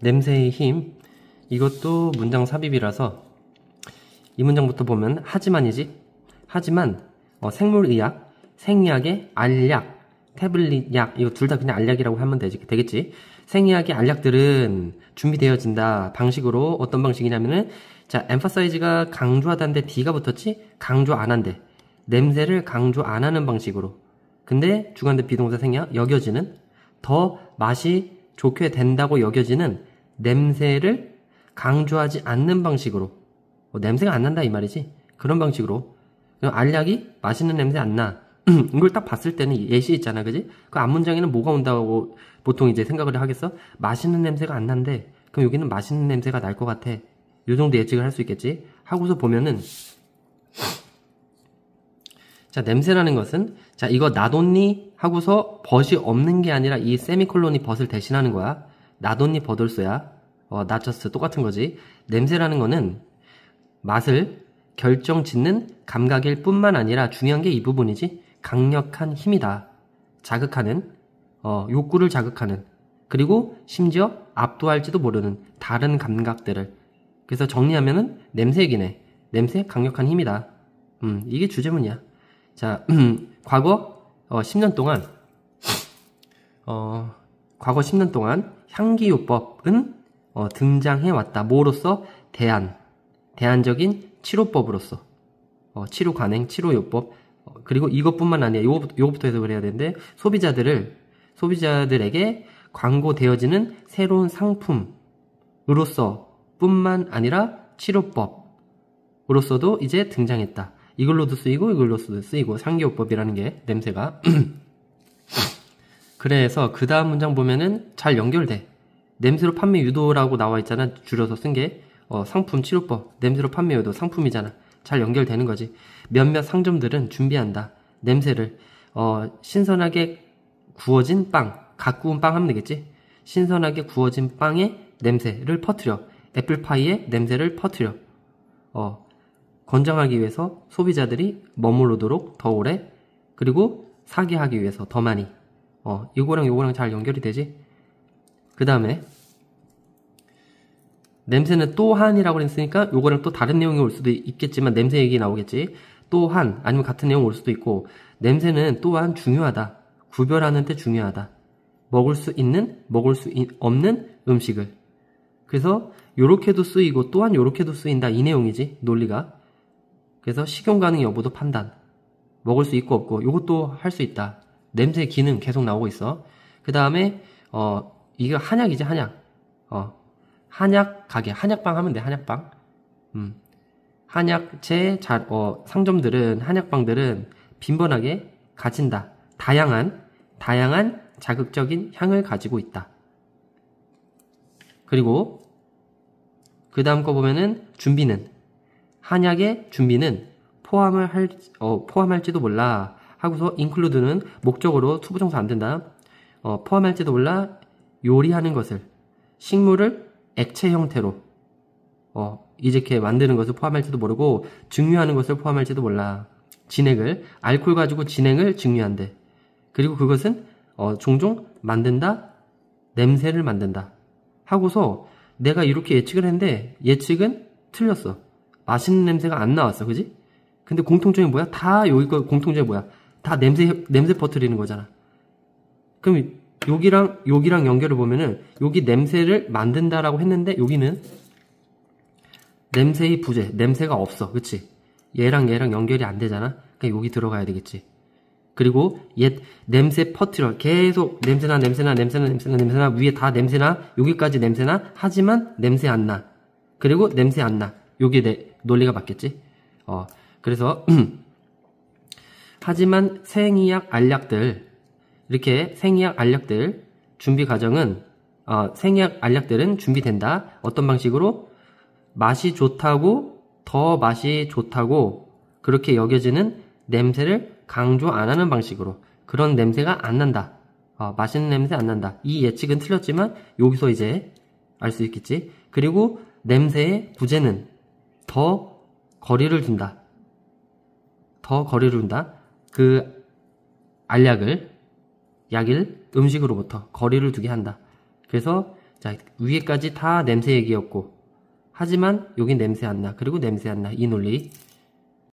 냄새의 힘 이것도 문장 삽입이라서 이 문장부터 보면 하지만이지 하지만 어, 생물의학 생리학의 알약 태블릿 약 이거 둘 다 그냥 알약이라고 하면 되지, 되겠지 생리학의 알약들은 준비되어진다 방식으로 어떤 방식이냐면은 자 엠파사이즈가 강조하다는데 D가 붙었지 강조 안 한대 냄새를 강조 안 하는 방식으로 근데 주관대 비동사 생략 여겨지는 더 맛이 좋게 된다고 여겨지는 냄새를 강조하지 않는 방식으로 뭐 냄새가 안 난다 이 말이지 그런 방식으로 알약이 맛있는 냄새 안 나 이걸 딱 봤을 때는 예시 있잖아 그지 그 앞문장에는 뭐가 온다고 보통 이제 생각을 하겠어 맛있는 냄새가 안 난데 그럼 여기는 맛있는 냄새가 날 것 같아 요 정도 예측을 할 수 있겠지 하고서 보면은 자, 냄새라는 것은 자, 이거 나돈니 하고서 벗이 없는 게 아니라 이 세미콜론이 벗을 대신하는 거야. 나돈니 버돌소야. 어, 나저스 똑같은 거지. 냄새라는 거는 맛을 결정 짓는 감각일 뿐만 아니라 중요한 게 이 부분이지. 강력한 힘이다. 자극하는 어, 욕구를 자극하는 그리고 심지어 압도할지도 모르는 다른 감각들을 그래서 정리하면은 냄새이긴 해. 냄새 강력한 힘이다. 음, 이게 주제문이야. 자, 과거 어, 10년 동안 어, 과거 10년 동안 향기요법은 어, 등장해 왔다. 뭐로서 대안, 대안적인 치료법으로서 어, 치료 관행, 치료요법 어, 그리고 이것뿐만 아니라 요거부터, 요거부터 해서그래야 되는데 소비자들을 소비자들에게 광고되어지는 새로운 상품으로서 뿐만 아니라 치료법으로서도 이제 등장했다. 이걸로도 쓰이고 이걸로도 쓰이고 상기요법이라는게 냄새가 그래서 그 다음 문장 보면은 잘 연결돼 냄새로 판매 유도라고 나와 있잖아 줄여서 쓴게 어, 상품 치료법 냄새로 판매 유도 상품이잖아 잘 연결되는 거지 몇몇 상점들은 준비한다 냄새를 어, 신선하게 구워진 빵갓 구운 빵 하면 되겠지 신선하게 구워진 빵의 냄새를 퍼트려 애플파이의 냄새를 퍼트려 어, 권장하기 위해서 소비자들이 머물르도록더 오래 그리고 사기 하기 위해서 더 많이 어, 이거랑 이거랑 잘 연결이 되지? 그 다음에 냄새는 또한이라고 했으니까 이거랑또 다른 내용이 올 수도 있겠지만 냄새 얘기 나오겠지 또한 아니면 같은 내용 올 수도 있고 냄새는 또한 중요하다 구별하는 데 중요하다 먹을 수 있는 먹을 수 없는 음식을 그래서 요렇게도 쓰이고 또한 요렇게도 쓰인다 이 내용이지 논리가 그래서 식용 가능 여부도 판단. 먹을 수 있고 없고 이것도 할 수 있다. 냄새 기능 계속 나오고 있어. 그 다음에 어 이거 한약이지 한약. 어 한약 가게 한약방 하면 돼 한약방. 음 한약재 자, 어, 상점들은 한약방들은 빈번하게 가진다. 다양한 다양한 자극적인 향을 가지고 있다. 그리고 그 다음 거 보면은 준비는 한약의 준비는 포함을 할, 어, 포함할지도 몰라. 하고서 include는 목적으로 투부정사 안 된다. 어, 포함할지도 몰라 요리하는 것을 식물을 액체 형태로 어, 이렇게 만드는 것을 포함할지도 모르고 증류하는 것을 포함할지도 몰라. 진액을 알코올 가지고 진액을 증류한대. 그리고 그것은 어, 종종 만든다 냄새를 만든다 하고서 내가 이렇게 예측을 했는데 예측은 틀렸어. 맛있는 냄새가 안 나왔어, 그지? 근데 공통점이 뭐야? 다 여기 거 공통점이 뭐야? 다 냄새 냄새 퍼트리는 거잖아. 그럼 여기랑 여기랑 연결을 보면은 여기 냄새를 만든다라고 했는데 여기는 냄새의 부재, 냄새가 없어, 그치 얘랑 얘랑 연결이 안 되잖아. 그러니까 여기 들어가야 되겠지. 그리고 옛 냄새 퍼트려 계속 냄새나 냄새나 냄새나 냄새나 냄새나 위에 다 냄새나 여기까지 냄새나 하지만 냄새 안 나. 그리고 냄새 안 나. 요게 내 논리가 맞겠지? 어, 그래서 하지만 생의학 알약들 이렇게 생의학 알약들 준비 과정은 어, 생의학 알약들은 준비된다. 어떤 방식으로 맛이 좋다고 더 맛이 좋다고 그렇게 여겨지는 냄새를 강조 안 하는 방식으로 그런 냄새가 안 난다. 어, 맛있는 냄새 안 난다. 이 예측은 틀렸지만 여기서 이제 알 수 있겠지. 그리고 냄새의 부재는 더 거리를 둔다. 더 거리를 둔다. 그 알약을 약일 음식으로부터 거리를 두게 한다. 그래서 자 위에까지 다 냄새 얘기였고 하지만 여긴 냄새 안 나. 그리고 냄새 안 나. 이 논리.